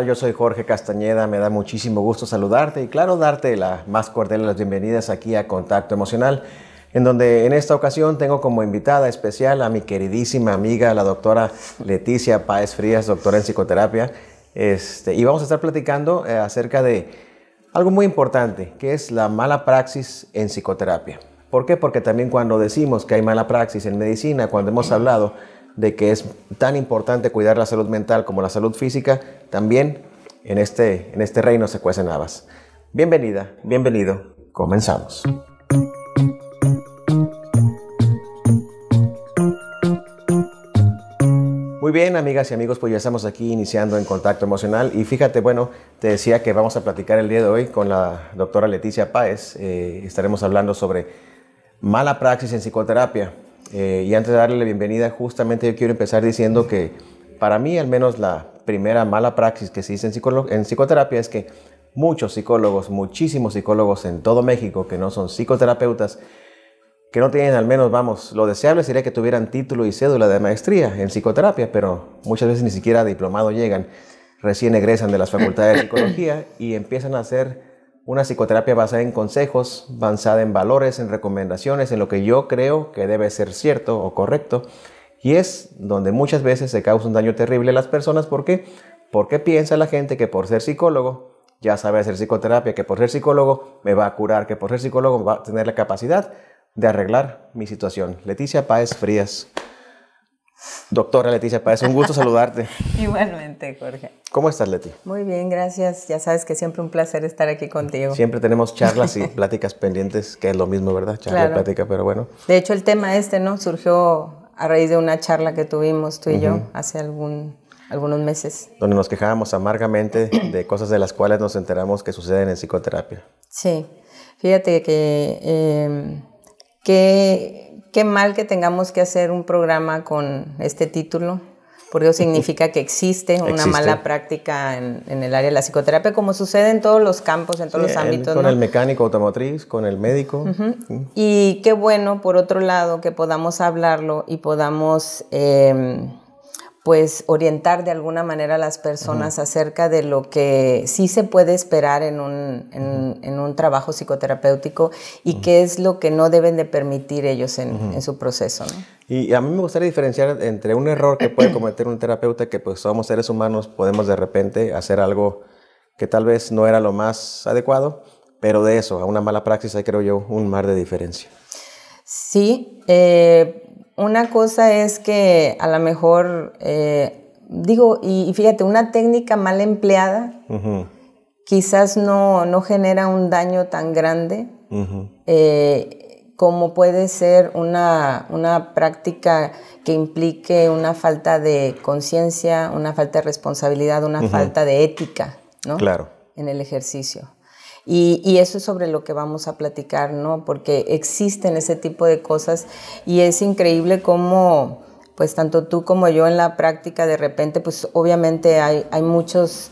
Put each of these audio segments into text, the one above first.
Yo soy Jorge Castañeda, me da muchísimo gusto saludarte y claro darte la más cordial de las bienvenidas aquí a Contacto Emocional, en donde en esta ocasión tengo como invitada especial a mi queridísima amiga, la doctora Leticia Páez Frías, doctora en psicoterapia, este, y vamos a estar platicando eh, acerca de algo muy importante, que es la mala praxis en psicoterapia. ¿Por qué? Porque también cuando decimos que hay mala praxis en medicina, cuando hemos hablado de que es tan importante cuidar la salud mental como la salud física, también en este, en este reino se cuecen habas. Bienvenida, bienvenido, comenzamos. Muy bien, amigas y amigos, pues ya estamos aquí iniciando en contacto emocional. Y fíjate, bueno, te decía que vamos a platicar el día de hoy con la doctora Leticia Páez. Eh, estaremos hablando sobre mala praxis en psicoterapia. Eh, y antes de darle la bienvenida, justamente yo quiero empezar diciendo que para mí, al menos, la primera mala praxis que se dice en, psicoterapia es que muchos psicólogos, muchísimos psicólogos en todo México que no son psicoterapeutas, que no tienen al menos, vamos, lo deseable sería que tuvieran título y cédula de maestría en psicoterapia, pero muchas veces ni siquiera diplomado llegan, recién egresan de las facultades de psicología y empiezan a hacer una psicoterapia basada en consejos, basada en valores, en recomendaciones, en lo que yo creo que debe ser cierto o correcto, y es donde muchas veces se causa un daño terrible a las personas. ¿Por qué? Porque piensa la gente que por ser psicólogo ya sabe hacer psicoterapia, que por ser psicólogo me va a curar, que por ser psicólogo va a tener la capacidad de arreglar mi situación. Leticia Páez Frías. Doctora Leticia Páez, un gusto saludarte. Igualmente, Jorge. ¿Cómo estás, Leti? Muy bien, gracias. Ya sabes que siempre un placer estar aquí contigo. Siempre tenemos charlas y pláticas pendientes, que es lo mismo, ¿verdad? Charla y plática, pero bueno. De hecho, el tema este, ¿no? Surgió a raíz de una charla que tuvimos tú y yo hace algunos meses. Donde nos quejábamos amargamente de cosas de las cuales nos enteramos que suceden en psicoterapia. Sí, fíjate que em, qué mal que tengamos que hacer un programa con este título, porque eso significa que existe una mala práctica en, el área de la psicoterapia, como sucede en todos los campos, en todos los ámbitos. Con el mecánico automotriz, con el médico. Y qué bueno, por otro lado, que podamos hablarlo y podamos... Eh, pues orientar de alguna manera a las personas acerca de lo que sí se puede esperar en un, trabajo psicoterapéutico y qué es lo que no deben de permitir ellos en, su proceso. Y a mí me gustaría diferenciar entre un error que puede cometer un terapeuta, que pues somos seres humanos, podemos de repente hacer algo que tal vez no era lo más adecuado, pero de eso, a una mala praxis hay creo yo un mar de diferencia. Sí, eh, una cosa es que a lo mejor, eh, digo, y, fíjate, una técnica mal empleada quizás no, no, genera un daño tan grande eh, como puede ser una, práctica que implique una falta de conciencia, una falta de responsabilidad, una falta de ética, ¿no? Claro. En el ejercicio. Y, eso es sobre lo que vamos a platicar, ¿no? Porque existen ese tipo de cosas y es increíble cómo, pues tanto tú como yo en la práctica, de repente, pues obviamente hay, hay muchos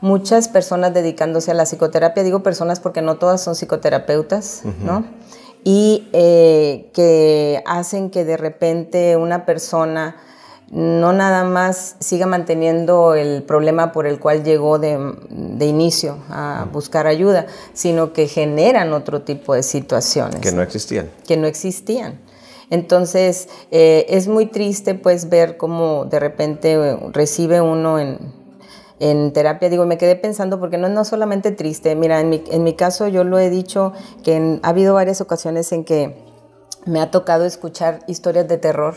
muchas personas dedicándose a la psicoterapia, digo personas porque no todas son psicoterapeutas, ¿no? Y eh, que hacen que de repente una persona no nada más siga manteniendo el problema por el cual llegó de, inicio a buscar ayuda, sino que generan otro tipo de situaciones. Que no existían. Que no existían. Entonces, eh, es muy triste pues ver cómo de repente eh, recibe uno en, terapia, digo, me quedé pensando porque no es no solamente triste, mira, en mi, caso yo lo he dicho que ha habido varias ocasiones en que me ha tocado escuchar historias de terror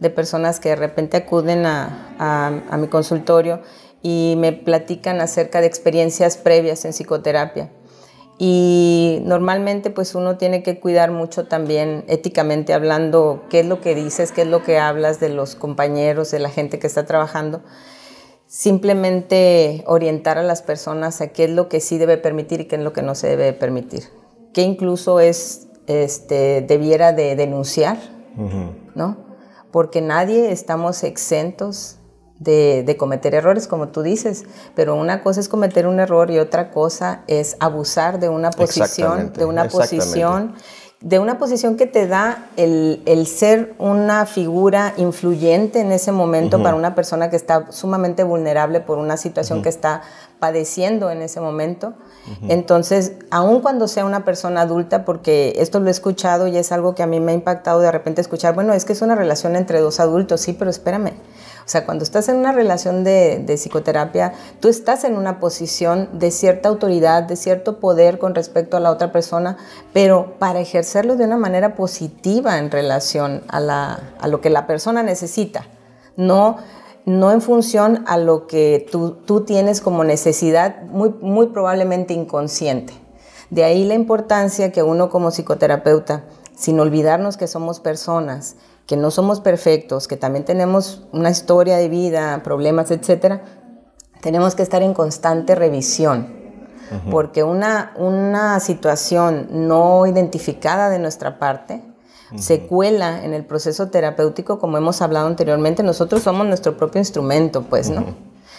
de personas que de repente acuden a, mi consultorio y me platican acerca de experiencias previas en psicoterapia. Y normalmente pues uno tiene que cuidar mucho también éticamente hablando qué es lo que dices, qué es lo que hablas de los compañeros, de la gente que está trabajando. Simplemente orientar a las personas a qué es lo que sí debe permitir y qué es lo que no se debe permitir. Que incluso es, este, debiera de denunciar, ¿no? porque nadie estamos exentos de, cometer errores, como tú dices, pero una cosa es cometer un error y otra cosa es abusar de una posición, de una posición de una posición que te da el, ser una figura influyente en ese momento para una persona que está sumamente vulnerable por una situación que está padeciendo en ese momento. Entonces, aun cuando sea una persona adulta, porque esto lo he escuchado y es algo que a mí me ha impactado de repente escuchar, bueno, es que es una relación entre dos adultos, sí, pero espérame. O sea, cuando estás en una relación de, psicoterapia, tú estás en una posición de cierta autoridad, de cierto poder con respecto a la otra persona, pero para ejercerlo de una manera positiva en relación a, a lo que la persona necesita, no no en función a lo que tú, tú tienes como necesidad, muy, muy probablemente inconsciente. De ahí la importancia que uno como psicoterapeuta, sin olvidarnos que somos personas, que no somos perfectos, que también tenemos una historia de vida, problemas, etcétera, tenemos que estar en constante revisión. Porque una, una situación no identificada de nuestra parte se cuela en el proceso terapéutico, como hemos hablado anteriormente, nosotros somos nuestro propio instrumento, pues, ¿no?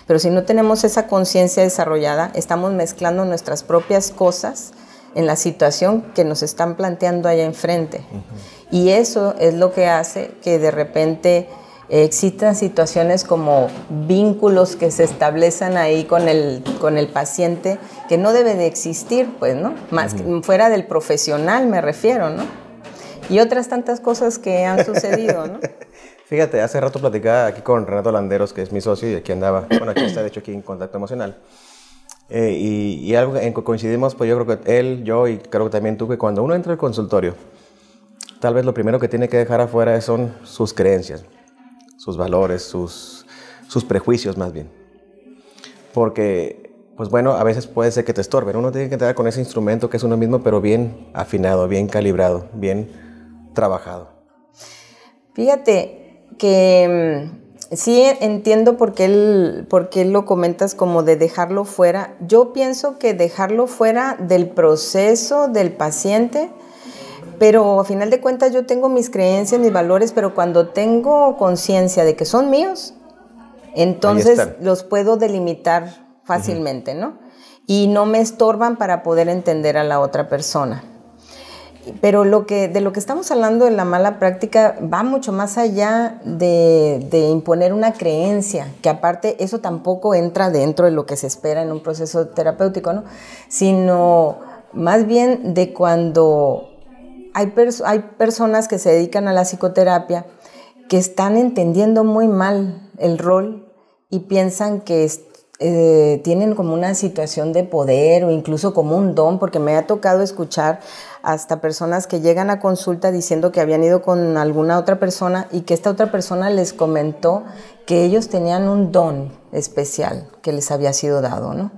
Pero si no tenemos esa conciencia desarrollada, estamos mezclando nuestras propias cosas en la situación que nos están planteando allá enfrente. Y eso es lo que hace que de repente existan situaciones como vínculos que se establecen ahí con el, con el paciente que no debe de existir, pues, ¿no? Más que fuera del profesional me refiero, ¿no? Y otras tantas cosas que han sucedido, ¿no? Fíjate, hace rato platicaba aquí con Renato Landeros, que es mi socio y aquí andaba, bueno, aquí está de hecho aquí en contacto emocional. Eh, y, y, algo en que coincidimos, pues yo creo que él, yo y creo que también tú, que cuando uno entra al consultorio, tal vez lo primero que tiene que dejar afuera son sus creencias, sus valores, sus, prejuicios más bien. Porque, pues bueno, a veces puede ser que te estorben. Uno tiene que entrar con ese instrumento que es uno mismo, pero bien afinado, bien calibrado, bien trabajado. Fíjate que mm, sí entiendo por qué, él, por qué lo comentas como de dejarlo fuera. Yo pienso que dejarlo fuera del proceso del paciente pero a final de cuentas yo tengo mis creencias, mis valores, pero cuando tengo conciencia de que son míos, entonces los puedo delimitar fácilmente, ¿no? Y no me estorban para poder entender a la otra persona. Pero lo que, de lo que estamos hablando de la mala práctica va mucho más allá de imponer una creencia, que aparte eso tampoco entra dentro de lo que se espera en un proceso terapéutico, ¿no? Sino más bien de cuando hay, personas que se dedican a la psicoterapia que están entendiendo muy mal el rol y piensan que eh, tienen como una situación de poder o incluso como un don, porque me ha tocado escuchar hasta personas que llegan a consulta diciendo que habían ido con alguna otra persona y que esta otra persona les comentó que ellos tenían un don especial que les había sido dado, ¿no?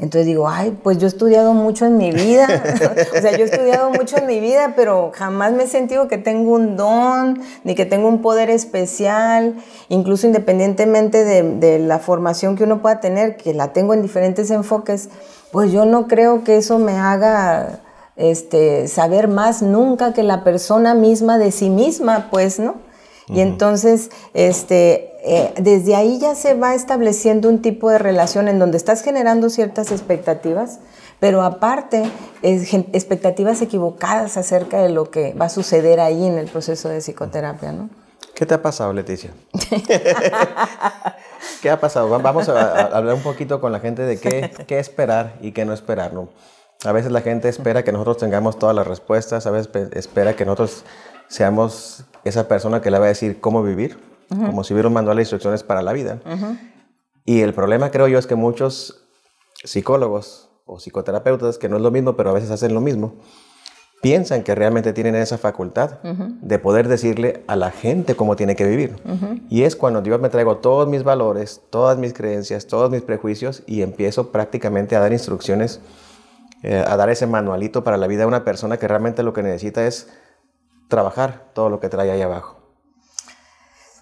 Entonces digo, ay, pues yo he estudiado mucho en mi vida, o sea, yo he estudiado mucho en mi vida, pero jamás me he sentido que tengo un don, ni que tengo un poder especial, incluso independientemente de, de la formación que uno pueda tener, que la tengo en diferentes enfoques, pues yo no creo que eso me haga este, saber más nunca que la persona misma de sí misma, pues, ¿no? Y entonces, este, eh, desde ahí ya se va estableciendo un tipo de relación en donde estás generando ciertas expectativas, pero aparte expectativas equivocadas acerca de lo que va a suceder ahí en el proceso de psicoterapia, ¿no? ¿Qué te ha pasado, Leticia? ¿Qué ha pasado? Vamos a, hablar un poquito con la gente de qué, esperar y qué no esperar, ¿no? A veces la gente espera que nosotros tengamos todas las respuestas, a veces espera que nosotros seamos esa persona que le va a decir cómo vivir, como si hubiera un manual de instrucciones para la vida. Y el problema, creo yo, es que muchos psicólogos o psicoterapeutas, que no es lo mismo, pero a veces hacen lo mismo, piensan que realmente tienen esa facultad de poder decirle a la gente cómo tiene que vivir. Y es cuando yo me traigo todos mis valores, todas mis creencias, todos mis prejuicios y empiezo prácticamente a dar instrucciones, eh, a dar ese manualito para la vida de una persona que realmente lo que necesita es trabajar todo lo que trae ahí abajo.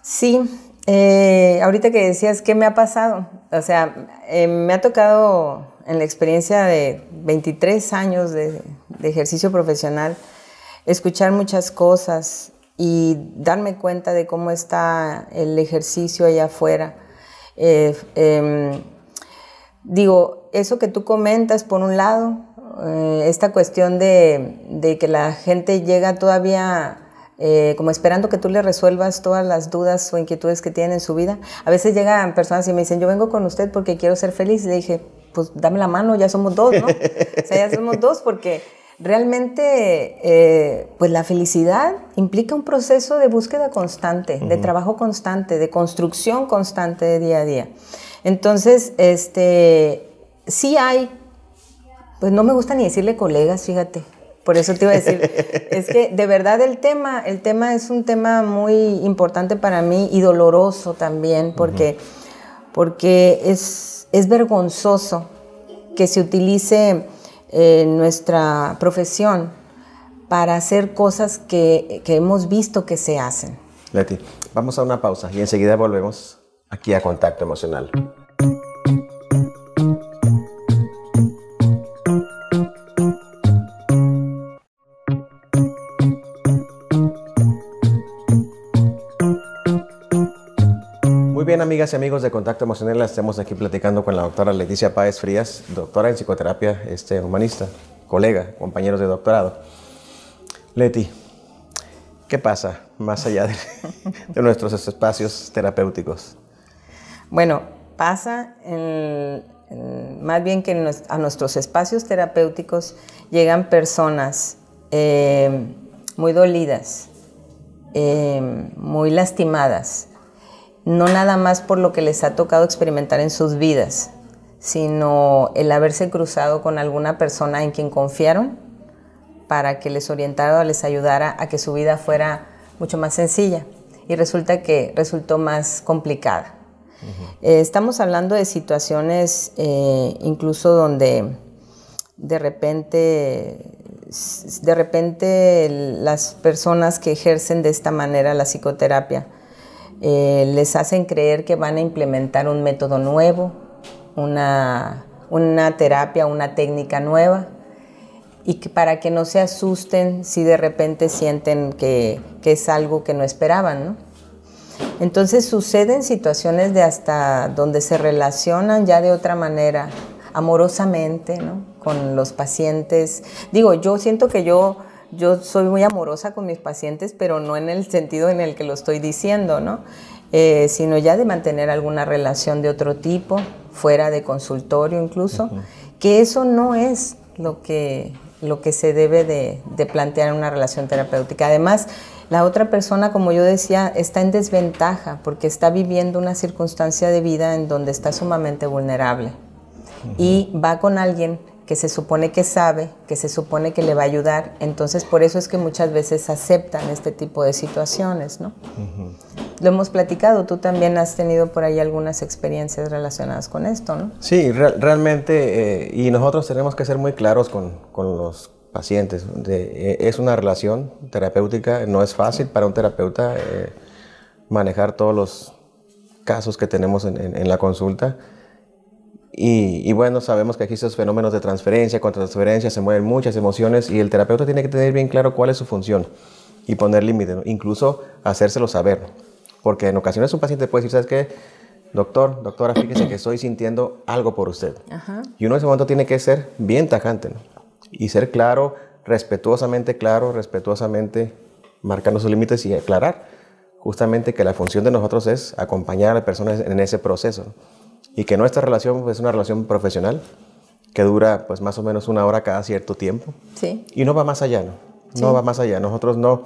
Sí, eh, ahorita que decías, ¿qué me ha pasado? O sea, eh, me ha tocado en la experiencia de 23 años de, ejercicio profesional escuchar muchas cosas y darme cuenta de cómo está el ejercicio allá afuera. Eh, em, digo, eso que tú comentas, por un lado, eh, esta cuestión de, que la gente llega todavía eh, como esperando que tú le resuelvas todas las dudas o inquietudes que tienen en su vida. A veces llegan personas y me dicen, yo vengo con usted porque quiero ser feliz. Le dije, pues dame la mano, ya somos dos, ¿no? o sea, ya somos dos porque realmente eh, pues la felicidad implica un proceso de búsqueda constante, de trabajo constante, de construcción constante de día a día. Entonces, este, sí hay pues no me gusta ni decirle colegas, fíjate. Por eso te iba a decir, es que de verdad el tema, el tema es un tema muy importante para mí y doloroso también, porque, porque es, es vergonzoso que se utilice eh, nuestra profesión para hacer cosas que, que hemos visto que se hacen. Leti, vamos a una pausa y enseguida volvemos aquí a Contacto Emocional. amigas y amigos de Contacto Emocional, estamos aquí platicando con la doctora Leticia Páez Frías, doctora en psicoterapia este, humanista, colega, compañeros de doctorado. Leti, ¿qué pasa más allá de, nuestros espacios terapéuticos? Bueno, pasa más bien que a nuestros espacios terapéuticos llegan personas eh, muy dolidas, eh, muy lastimadas, no nada más por lo que les ha tocado experimentar en sus vidas, sino el haberse cruzado con alguna persona en quien confiaron para que les orientara o les ayudara a que su vida fuera mucho más sencilla. Y resulta que resultó más complicada. Eh, estamos hablando de situaciones eh, incluso donde de repente, de repente las personas que ejercen de esta manera la psicoterapia eh, les hacen creer que van a implementar un método nuevo, una, una terapia, una técnica nueva, y que para que no se asusten si de repente sienten que, que es algo que no esperaban. ¿no? Entonces suceden situaciones de hasta donde se relacionan ya de otra manera, amorosamente, ¿no? con los pacientes. Digo, yo siento que yo yo soy muy amorosa con mis pacientes, pero no en el sentido en el que lo estoy diciendo, ¿no? Eh, sino ya de mantener alguna relación de otro tipo, fuera de consultorio incluso, que eso no es lo que, lo que se debe de, plantear en una relación terapéutica. Además, la otra persona, como yo decía, está en desventaja porque está viviendo una circunstancia de vida en donde está sumamente vulnerable y va con alguien que se supone que sabe, que se supone que le va a ayudar. Entonces, por eso es que muchas veces aceptan este tipo de situaciones, ¿no? Lo hemos platicado, tú también has tenido por ahí algunas experiencias relacionadas con esto, ¿no? Sí, realmente, eh, y nosotros tenemos que ser muy claros con, los pacientes. Eh, es una relación terapéutica, no es fácil para un terapeuta eh, manejar todos los casos que tenemos en la consulta y, bueno, sabemos que aquí estos fenómenos de transferencia, con transferencia, se mueven muchas emociones y el terapeuta tiene que tener bien claro cuál es su función y poner límites, incluso hacérselo saber. Porque en ocasiones un paciente puede decir, ¿sabes qué? Doctor, doctora, fíjese que estoy sintiendo algo por usted. Y uno en ese momento tiene que ser bien tajante y ser claro, respetuosamente claro, respetuosamente marcando sus límites y aclarar justamente que la función de nosotros es acompañar a la persona en ese proceso y que nuestra relación pues, es una relación profesional que dura pues más o menos una hora cada cierto tiempo. Sí. Y no va más allá, ¿no? No va más allá. Nosotros no,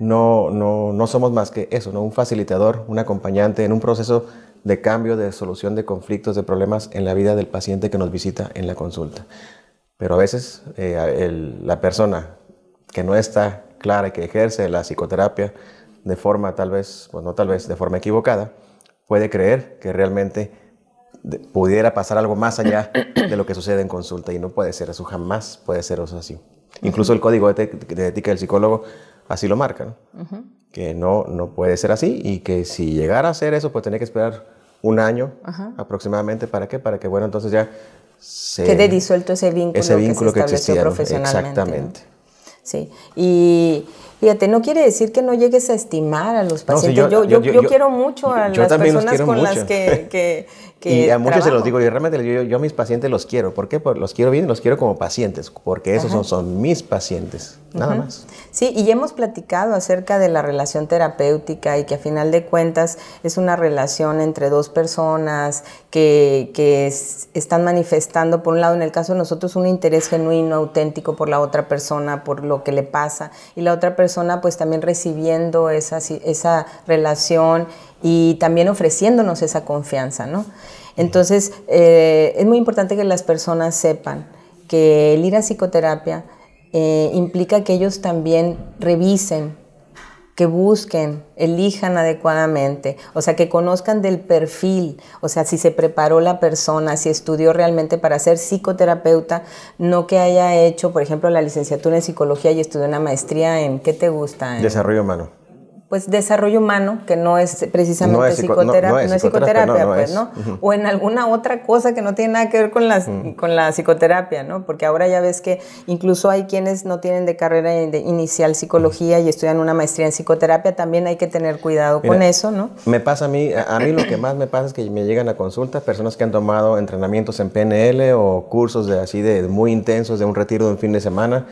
no, no, no somos más que eso, ¿no? Un facilitador, un acompañante en un proceso de cambio, de solución de conflictos, de problemas en la vida del paciente que nos visita en la consulta. Pero a veces eh, la persona que no está clara y que ejerce la psicoterapia de forma tal vez, pues, no tal vez de forma equivocada, puede creer que realmente pudiera pasar algo más allá de lo que sucede en consulta y no puede ser, eso jamás puede ser eso así. Incluso el código de, ética del psicólogo así lo marca, que no, no puede ser así y que si llegara a ser eso, pues tenía que esperar un año aproximadamente, ¿para qué? Para que, bueno, entonces ya se... Quede disuelto ese vínculo, que, se profesionalmente. Exactamente. Sí, y Fíjate, no quiere decir que no llegues a estimar a los pacientes. yo, quiero mucho a las personas con las que, Y a muchos se los digo, yo realmente yo, a mis pacientes los quiero. ¿Por qué? Porque los quiero bien, los quiero como pacientes, porque esos son, mis pacientes, nada más. Sí, y hemos platicado acerca de la relación terapéutica y que a final de cuentas es una relación entre dos personas que, están manifestando, por un lado, en el caso de nosotros, un interés genuino, auténtico por la otra persona, por lo que le pasa, y la otra persona persona pues también recibiendo esa, relación y también ofreciéndonos esa confianza, ¿no? Entonces, eh, es muy importante que las personas sepan que el ir a psicoterapia eh, implica que ellos también revisen que busquen, elijan adecuadamente, o sea, que conozcan del perfil, o sea, si se preparó la persona, si estudió realmente para ser psicoterapeuta, no que haya hecho, por ejemplo, la licenciatura en psicología y estudió una maestría en, ¿qué te gusta? desarrollo humano pues desarrollo humano, que no es precisamente psicoterapia, no, es psicoterapia, pues, ¿no? O en alguna otra cosa que no tiene nada que ver con la, mm. con la psicoterapia, ¿no? Porque ahora ya ves que incluso hay quienes no tienen de carrera inicial psicología y estudian una maestría en psicoterapia, también hay que tener cuidado con eso, ¿no? Me pasa a mí, a mí lo que más me pasa es que me llegan a consultas personas que han tomado entrenamientos en PNL o cursos de así de muy intensos de un retiro de un fin de semana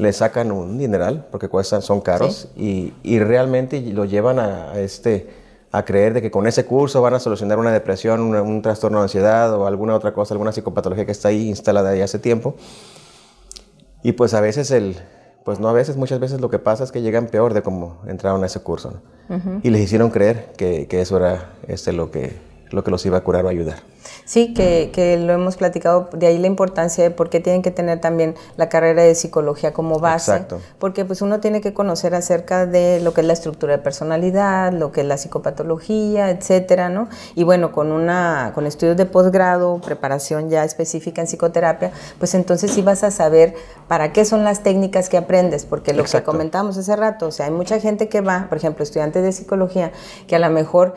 le sacan un dineral porque cuestan, son caros y, y, realmente lo llevan a, este a creer de que con ese curso van a solucionar una depresión, un trastorno de ansiedad o alguna otra cosa, alguna psicopatología que está ahí instalada ya hace tiempo. Y pues a veces el, pues no a veces, muchas veces lo que pasa es que llegan peor de cómo entraron a ese curso. ¿no? Y les hicieron creer que, que eso era este, lo que lo que los iba a curar o ayudar. Sí, que, que, lo hemos platicado, de ahí la importancia de por qué tienen que tener también la carrera de psicología como base, porque pues uno tiene que conocer acerca de lo que es la estructura de personalidad, lo que es la psicopatología, etcétera, ¿no? Y bueno, con una con estudios de posgrado, preparación ya específica en psicoterapia, pues entonces sí vas a saber para qué son las técnicas que aprendes, porque lo que comentamos hace rato, o sea, hay mucha gente que va, por ejemplo, estudiantes de psicología que a lo mejor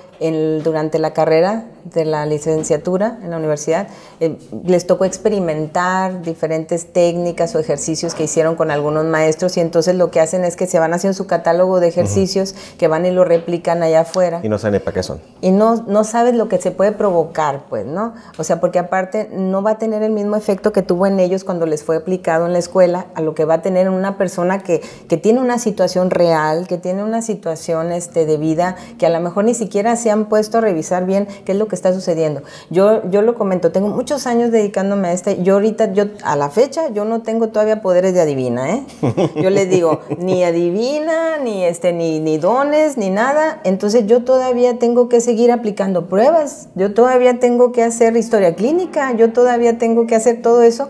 durante la carrera de la licenciatura en la universidad, eh, les tocó experimentar diferentes técnicas o ejercicios que hicieron con algunos maestros y entonces lo que hacen es que se van haciendo su catálogo de ejercicios que van y lo replican allá afuera. Y no saben para qué son. Y no, no sabes lo que se puede provocar, pues, ¿no? O sea, porque aparte no va a tener el mismo efecto que tuvo en ellos cuando les fue aplicado en la escuela a lo que va a tener en una persona que, que tiene una situación real, que tiene una situación este, de vida, que a lo mejor ni siquiera se han puesto a revisar bien, que es lo que está sucediendo. Yo, yo lo comento, tengo muchos años dedicándome a este, yo ahorita, yo a la fecha, yo no tengo todavía poderes de adivina, ¿eh? Yo les digo, ni adivina, ni, este, ni, ni dones, ni nada, entonces yo todavía tengo que seguir aplicando pruebas, yo todavía tengo que hacer historia clínica, yo todavía tengo que hacer todo eso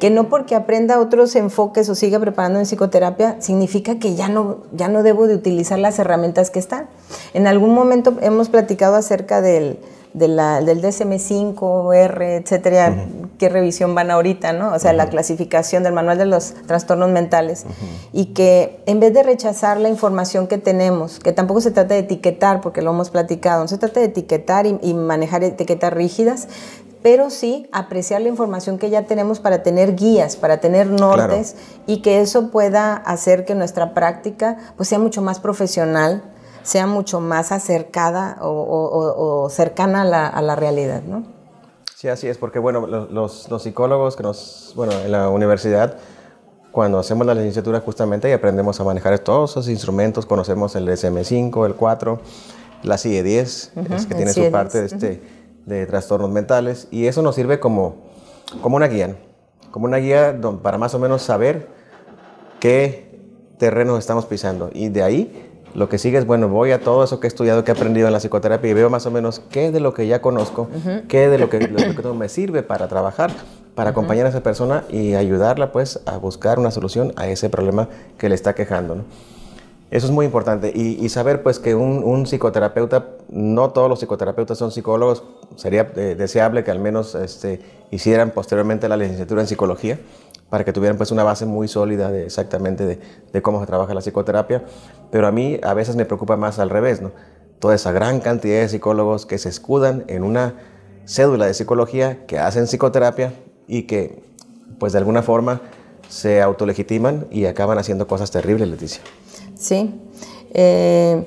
que no porque aprenda otros enfoques o siga preparando en psicoterapia significa que ya no, ya no debo de utilizar las herramientas que están. En algún momento hemos platicado acerca del, del DSM-5, R, etcétera, qué revisión van ahorita, ¿no? O sea, la clasificación del manual de los trastornos mentales. Y que en vez de rechazar la información que tenemos, que tampoco se trata de etiquetar, porque lo hemos platicado, no se trata de etiquetar y, manejar etiquetas rígidas, pero sí apreciar la información que ya tenemos para tener guías, para tener nortes y que eso pueda hacer que nuestra práctica pues, sea mucho más profesional, sea mucho más acercada o, cercana a la, realidad, ¿no? Sí, así es, porque bueno, los, psicólogos que nos, bueno, en la universidad, cuando hacemos la licenciatura justamente y aprendemos a manejar todos esos instrumentos, conocemos el SM5, el 4, la CIE e 10, que tiene su e parte de, este, de trastornos mentales, y eso nos sirve como, como una guía, como una guía para más o menos saber qué terreno estamos pisando, y de ahí lo que sigue es, bueno, voy a todo eso que he estudiado, que he aprendido en la psicoterapia y veo más o menos qué de lo que ya conozco, qué de lo que, me sirve para trabajar, para acompañar a esa persona y ayudarla pues a buscar una solución a ese problema que le está quejando. Eso es muy importante y, saber pues que un, psicoterapeuta, no todos los psicoterapeutas son psicólogos, sería eh, deseable que al menos este, hicieran posteriormente la licenciatura en psicología para que tuvieran pues una base muy sólida de exactamente de, cómo se trabaja la psicoterapia. Pero a mí a veces me preocupa más al revés, ¿no? Toda esa gran cantidad de psicólogos que se escudan en una cédula de psicología, que hacen psicoterapia y que pues de alguna forma se autolegitiman y acaban haciendo cosas terribles, Leticia. Sí. Eh,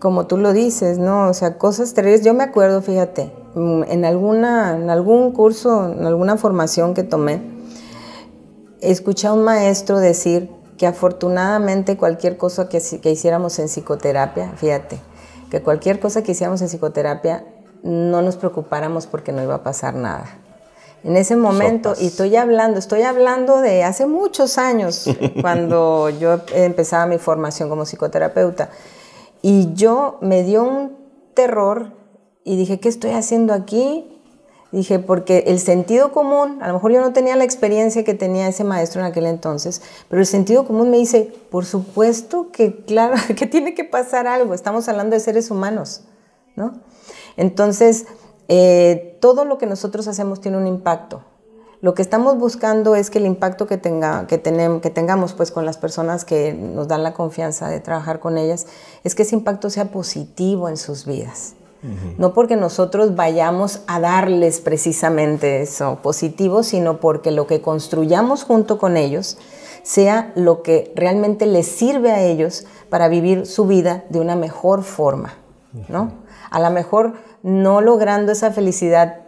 como tú lo dices, ¿no? O sea, cosas terribles. Yo me acuerdo, fíjate, mm, en, alguna, en algún curso, en alguna formación que tomé, escuché a un maestro decir que afortunadamente cualquier cosa que, hiciéramos en psicoterapia, fíjate, que cualquier cosa que hiciéramos en psicoterapia no nos preocupáramos porque no iba a pasar nada. En ese momento, y estoy hablando, estoy hablando de hace muchos años, cuando yo empezaba mi formación como psicoterapeuta, y yo me dio un terror y dije, ¿qué estoy haciendo aquí? Dije, porque el sentido común, a lo mejor yo no tenía la experiencia que tenía ese maestro en aquel entonces, pero el sentido común me dice, por supuesto que, claro, que tiene que pasar algo, estamos hablando de seres humanos, ¿no? Entonces, eh, todo lo que nosotros hacemos tiene un impacto. Lo que estamos buscando es que el impacto que, que tengamos pues, con las personas que nos dan la confianza de trabajar con ellas, es que ese impacto sea positivo en sus vidas no porque nosotros vayamos a darles precisamente eso positivo, sino porque lo que construyamos junto con ellos sea lo que realmente les sirve a ellos para vivir su vida de una mejor forma, ¿no? A lo mejor no logrando esa felicidad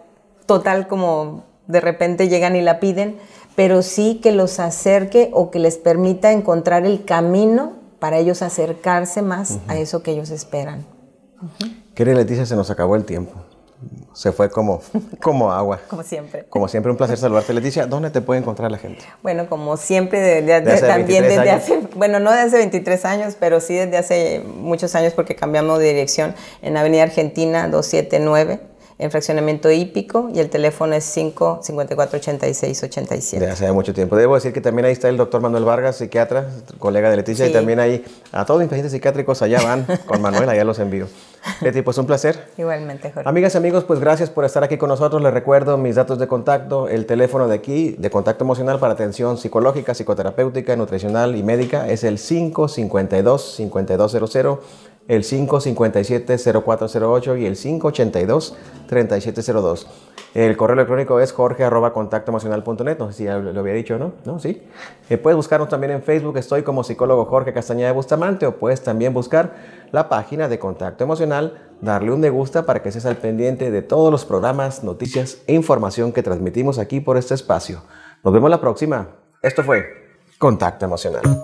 total como de repente llegan y la piden, pero sí que los acerque o que les permita encontrar el camino para ellos acercarse más a eso que ellos esperan. Querida Leticia, se nos acabó el tiempo. Se fue como, como agua. Como siempre. Como siempre, un placer saludarte. Leticia, ¿dónde te puede encontrar la gente? Bueno, como siempre, también desde hace, bueno, no desde hace 23 años, pero sí desde hace muchos años porque cambiamos de dirección en Avenida Argentina 279 en fraccionamiento hípico y el teléfono es 554 54 86 87. hace mucho tiempo. Debo decir que también ahí está el doctor Manuel Vargas, psiquiatra, colega de Leticia, y también ahí a todos los pacientes psiquiátricos allá van con Manuel, allá los envío. Leti, pues un placer. Igualmente, Jorge. Amigas y amigos, pues gracias por estar aquí con nosotros. Les recuerdo mis datos de contacto, el teléfono de aquí, de contacto emocional para atención psicológica, psicoterapéutica, nutricional y médica, es el 552 5200 el 557-0408 y el 582-3702. El correo electrónico es jorge No sé si ya lo había dicho, ¿no? ¿No? Sí. Eh, puedes buscarnos también en Facebook. Estoy como psicólogo Jorge Castañeda de Bustamante. O puedes también buscar la página de Contacto Emocional, darle un me gusta para que estés al pendiente de todos los programas, noticias e información que transmitimos aquí por este espacio. Nos vemos la próxima. Esto fue Contacto Emocional.